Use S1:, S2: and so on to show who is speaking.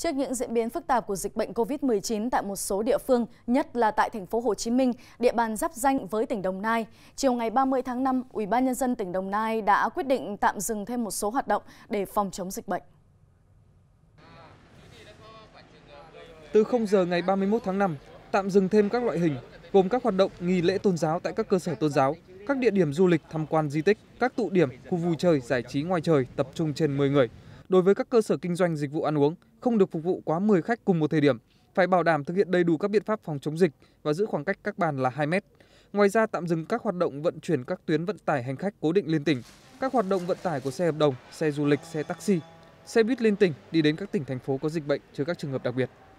S1: Trước những diễn biến phức tạp của dịch bệnh COVID-19 tại một số địa phương, nhất là tại thành phố Hồ Chí Minh, địa bàn giáp danh với tỉnh Đồng Nai, chiều ngày 30 tháng 5, Ủy ban nhân dân tỉnh Đồng Nai đã quyết định tạm dừng thêm một số hoạt động để phòng chống dịch bệnh.
S2: Từ 0 giờ ngày 31 tháng 5, tạm dừng thêm các loại hình gồm các hoạt động nghi lễ tôn giáo tại các cơ sở tôn giáo, các địa điểm du lịch tham quan di tích, các tụ điểm, khu vui chơi giải trí ngoài trời tập trung trên 10 người. Đối với các cơ sở kinh doanh dịch vụ ăn uống, không được phục vụ quá 10 khách cùng một thời điểm, phải bảo đảm thực hiện đầy đủ các biện pháp phòng chống dịch và giữ khoảng cách các bàn là 2 mét. Ngoài ra tạm dừng các hoạt động vận chuyển các tuyến vận tải hành khách cố định liên tỉnh, các hoạt động vận tải của xe hợp đồng, xe du lịch, xe taxi, xe buýt liên tỉnh đi đến các tỉnh thành phố có dịch bệnh trừ các trường hợp đặc biệt.